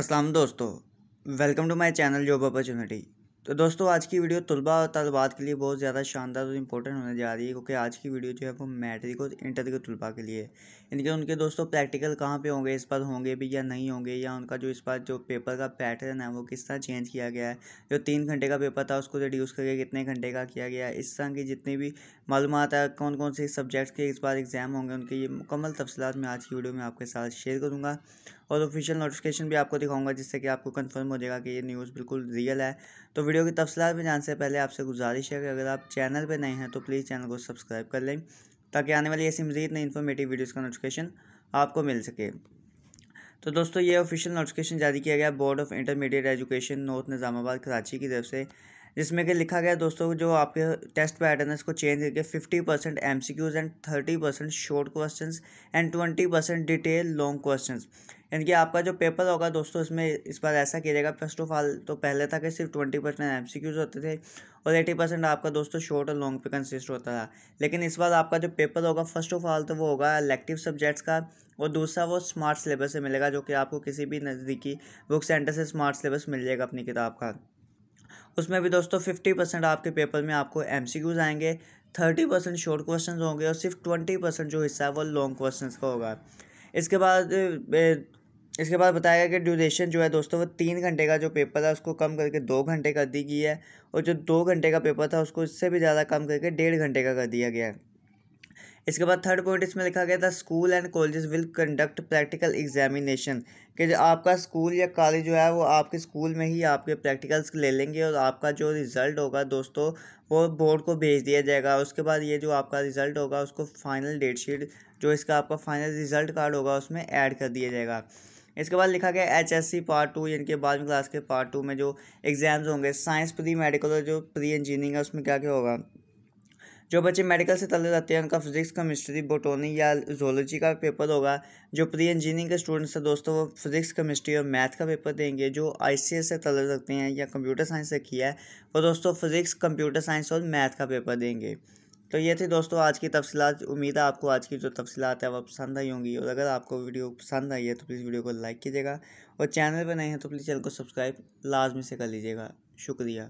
असलम दोस्तों welcome to my channel job opportunity तो दोस्तों आज की वीडियो तलबा और तलबात के लिए बहुत ज़्यादा शानदार और इम्पोर्टेंट होने जा रही है क्योंकि आज की वीडियो जो है वो मैट्रिक और इंटर के तलबा के लिए इनके उनके दोस्तों प्रैक्टिकल कहाँ पे होंगे इस बार होंगे भी या नहीं होंगे या उनका जो इस बार जो पेपर का पैटर्न है वो किस तरह चेंज किया गया है जो तीन घंटे का पेपर था उसको रिड्यूस करके कितने घंटे का किया गया इस तरह की जितनी भी मालूम है कौन कौन से सब्जेक्ट्स के इस बार एग्ज़ाम होंगे उनके ये मुकम्मल तफसलत मैं आज की वीडियो में आपके साथ शेयर करूँगा और ऑफिशियल नोटिफिकेशन भी आपको दिखाऊंगा जिससे कि आपको कन्फर्म हो जाएगा कि ये न्यूज़ बिल्कुल रियल है तो वीडियो की तफसलत में जानने से पहले आपसे गुजारिश है कि अगर आप चैनल पर नए हैं तो प्लीज़ चैनल को सब्सक्राइब कर लें ताकि आने वाली ऐसी मजीद नई इन्फॉर्मेटिव वीडियोज़ का नोटिफिकेशन आपको मिल सके तो दोस्तों ये ऑफिशियल नोटिफिकेशन जारी किया गया board of intermediate education north Nizamabad Karachi की तरफ से जिसमें कि लिखा गया दोस्तों जो आपके टेस्ट पैटर्न है इसको चेंज करके fifty percent M C Qs and thirty percent short question and twenty percent detail long question यानी कि आपका जो पेपर होगा दोस्तों इसमें इस बार ऐसा किया जाएगा फर्स्ट ऑफ ऑल तो पहले था कि सिर्फ twenty percent M C Qs होते थे और एटी परसेंट आपका दोस्तों शॉर्ट और लॉन्ग पे कंसिस्ट होता था लेकिन इस बार आपका जो पेपर होगा फर्स्ट ऑफ ऑल तो वो होगा इलेक्टिव सब्जेक्ट्स का और दूसरा वो स्मार्ट सिलेबस से मिलेगा जो कि आपको किसी भी नज़दीकी बुक सेंटर से स्मार्ट सिलेबस मिल जाएगा अपनी किताब का उसमें भी दोस्तों फिफ्टी परसेंट आपके पेपर में आपको क्यूज आएंगे थर्टी परसेंट शॉर्ट क्वेश्चन होंगे और सिर्फ ट्वेंटी परसेंट जो हिस्सा है वो लॉन्ग क्वेश्चन का होगा इसके बाद इसके बाद बताया गया कि ड्यूरेशन जो है दोस्तों वो तीन घंटे का जो पेपर था उसको कम करके दो घंटे कर दी गई है और जो दो घंटे का पेपर था उसको इससे भी ज़्यादा कम करके डेढ़ घंटे का कर दिया गया है इसके बाद थर्ड पॉइंट इसमें लिखा गया था school and colleges will conduct practical examination कि जो आपका स्कूल या कॉलेज जो है वो आपके स्कूल में ही आपके प्रैक्टिकल्स ले लेंगे और आपका जो रिज़ल्ट होगा दोस्तों वो बोर्ड को भेज दिया जाएगा उसके बाद ये जो आपका रिज़ल्ट होगा उसको फाइनल डेट शीट जो इसका आपका फाइनल रिज़ल्ट कार्ड होगा उसमें ऐड कर दिया जाएगा इसके बाद लिखा गया H S C part two यानी कि बारहवीं क्लास के पार्ट टू में जो एग्ज़ाम्स होंगे साइंस प्री मेडिकल और जो प्री इंजीनियरिंग है उसमें क्या क्या होगा जो बच्चे मेडिकल से तले जाते हैं उनका फिजिक्स केमिस्ट्री बोटोनी या जोलॉजी का पेपर होगा जो प्री इंजीनियरिंग के स्टूडेंट्स हैं दोस्तों वो फिजिक्स केमिस्ट्री और मैथ का पेपर देंगे जो आई से तले रखते हैं या कंप्यूटर साइंस से किया है वो दोस्तों फिजिक्स कंप्यूटर साइंस और मैथ का पेपर देंगे तो ये थी दोस्तों आज की तफसीत उम्मीद है आपको आज की जो तफसीत है वो पसंद आई होंगी और अगर आपको वीडियो पसंद आई है तो प्लीज़ वीडियो को लाइक कीजिएगा और चैनल पर नहीं है तो प्लीज़ चैनल को सब्सक्राइब लाजमी से कर लीजिएगा शुक्रिया